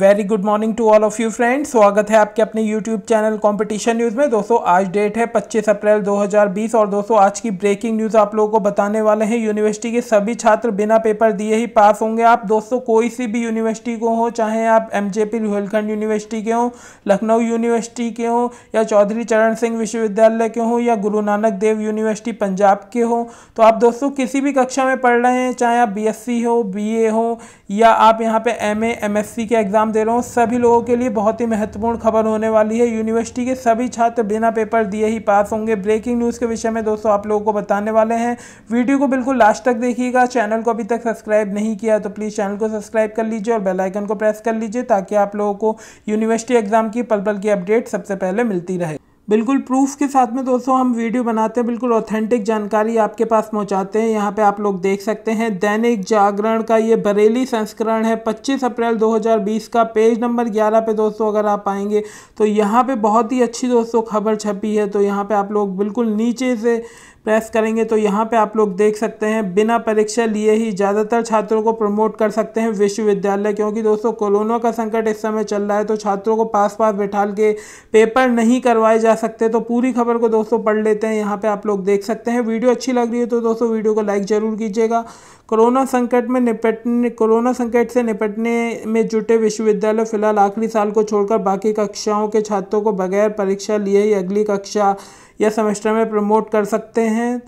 very good morning to all of you friends स्वागत है आपके अपने यूट्यूब चैनल कंपटीशन न्यूज़ में दोस्तों आज डेट है 25 अप्रैल 2020 और दोस्तों आज की ब्रेकिंग न्यूज़ आप लोगों को बताने वाले हैं यूनिवर्सिटी के सभी छात्र बिना पेपर दिए ही पास होंगे आप दोस्तों कोई सी भी यूनिवर्सिटी को हो चाहे आप M J P Rohilkhand university के हों लखनऊ यूनिवर्सिटी के हों या चौधरी चरण सिंह विश्वविद्यालय के हों या गुरु नानक देव यूनिवर्सिटी पंजाब के हों तो आप दोस्तों किसी भी कक्षा में पढ़ रहे हैं चाहे आप बी एस सी हो बी ए हो या आप यहाँ पर M A M S C के एग्ज़ाम दे रहा हूँ सभी लोगों के लिए बहुत ही महत्वपूर्ण खबर होने वाली है यूनिवर्सिटी के सभी छात्र बिना पेपर दिए ही पास होंगे ब्रेकिंग न्यूज़ के विषय में दोस्तों आप लोगों को बताने वाले हैं वीडियो को बिल्कुल लास्ट तक देखिएगा चैनल को अभी तक सब्सक्राइब नहीं किया तो प्लीज़ चैनल को सब्सक्राइब कर लीजिए और बेलाइकन को प्रेस कर लीजिए ताकि आप लोगों को यूनिवर्सिटी एग्ज़ाम की पल पल की अपडेट सबसे पहले मिलती रहे बिल्कुल प्रूफ के साथ में दोस्तों हम वीडियो बनाते हैं बिल्कुल ऑथेंटिक जानकारी आपके पास पहुंचाते हैं यहाँ पे आप लोग देख सकते हैं दैनिक जागरण का ये बरेली संस्करण है 25 अप्रैल 2020 का पेज नंबर 11 पे दोस्तों अगर आप आएंगे तो यहाँ पे बहुत ही अच्छी दोस्तों खबर छपी है तो यहाँ पे आप लोग बिल्कुल नीचे से प्रेस करेंगे तो यहाँ पे आप लोग देख सकते हैं बिना परीक्षा लिए ही ज़्यादातर छात्रों को प्रमोट कर सकते हैं विश्वविद्यालय क्योंकि दोस्तों कोरोना का संकट इस समय चल रहा है तो छात्रों को पास पास बैठा के पेपर नहीं करवाए जा सकते तो पूरी खबर को दोस्तों पढ़ लेते हैं यहाँ पर आप लोग देख सकते हैं वीडियो अच्छी लग रही है तो दोस्तों वीडियो को लाइक ज़रूर कीजिएगा कोरोना संकट में निपटने कोरोना संकट से निपटने में जुटे विश्वविद्यालय फिलहाल आखिरी साल को छोड़कर बाकी कक्षाओं के छात्रों को बगैर परीक्षा लिए ही अगली कक्षा या सेमेस्टर में प्रमोट कर सकते हैं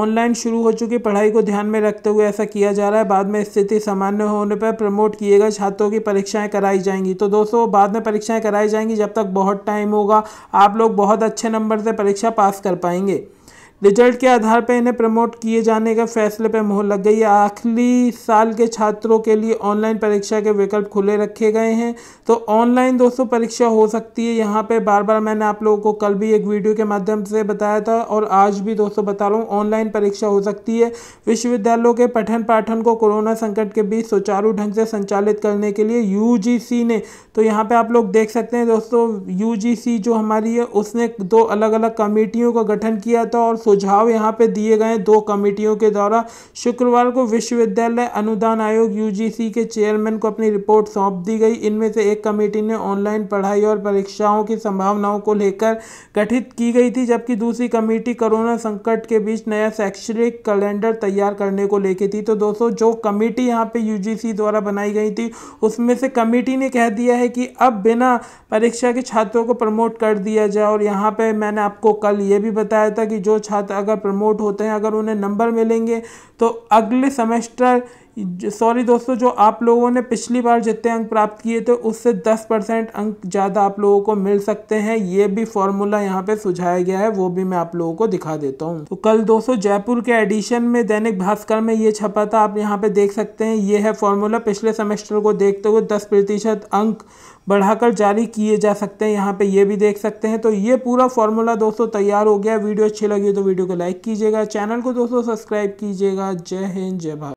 ऑनलाइन शुरू हो चुकी पढ़ाई को ध्यान में रखते हुए ऐसा किया जा रहा है बाद में स्थिति सामान्य होने पर प्रमोट किए गए छात्रों की परीक्षाएं कराई जाएंगी तो दोस्तों बाद में परीक्षाएं कराई जाएंगी जब तक बहुत टाइम होगा आप लोग बहुत अच्छे नंबर से परीक्षा पास कर पाएंगे रिजल्ट के आधार पर इन्हें प्रमोट किए जाने के फैसले पर मोहर लग गई है आखिरी साल के छात्रों के लिए ऑनलाइन परीक्षा के विकल्प खुले रखे गए हैं तो ऑनलाइन दोस्तों परीक्षा हो सकती है यहाँ पे बार बार मैंने आप लोगों को कल भी एक वीडियो के माध्यम से बताया था और आज भी दोस्तों बता रहा हूँ ऑनलाइन परीक्षा हो सकती है विश्वविद्यालयों के पठन पाठन को कोरोना संकट के बीच सुचारू ढंग से संचालित करने के लिए यू ने तो यहाँ पर आप लोग देख सकते हैं दोस्तों यू जो हमारी है उसने दो अलग अलग कमेटियों का गठन किया था और सुझाव यहाँ पे दिए गए दो कमेटियों के द्वारा शुक्रवार को विश्वविद्यालय अनुदान आयोग यू के चेयरमैन को अपनी रिपोर्ट सौंप दी गई इनमें से एक कमेटी ने ऑनलाइन पढ़ाई और परीक्षाओं की संभावनाओं को लेकर गठित की गई थी जबकि दूसरी कमेटी कोरोना संकट के बीच नया शैक्षणिक कैलेंडर तैयार करने को लेके थी तो दोस्तों जो कमेटी यहाँ पे यूजीसी द्वारा बनाई गई थी उसमें से कमेटी ने कह दिया है कि अब बिना परीक्षा के छात्रों को प्रमोट कर दिया जाए और यहाँ पे मैंने आपको कल ये भी बताया था कि जो छात्र साथ अगर प्रमोट होते हैं अगर उन्हें नंबर मिलेंगे तो अगले सेमेस्टर सॉरी दोस्तों जो आप लोगों ने पिछली बार जितने अंक प्राप्त किए थे उससे 10 परसेंट अंक ज़्यादा आप लोगों को मिल सकते हैं ये भी फॉर्मूला यहाँ पे सुझाया गया है वो भी मैं आप लोगों को दिखा देता हूँ तो कल दोस्तों जयपुर के एडिशन में दैनिक भास्कर में ये छपा था आप यहाँ पे देख सकते हैं ये है फॉर्मूला पिछले सेमेस्टर को देखते हुए दस प्रतिशत अंक बढ़ाकर जारी किए जा सकते हैं यहाँ पे ये भी देख सकते हैं तो ये पूरा फॉर्मूला दोस्तों तैयार हो गया वीडियो अच्छी लगी तो वीडियो को लाइक कीजिएगा चैनल को दोस्तों सब्सक्राइब कीजिएगा जय हिंद जय भारत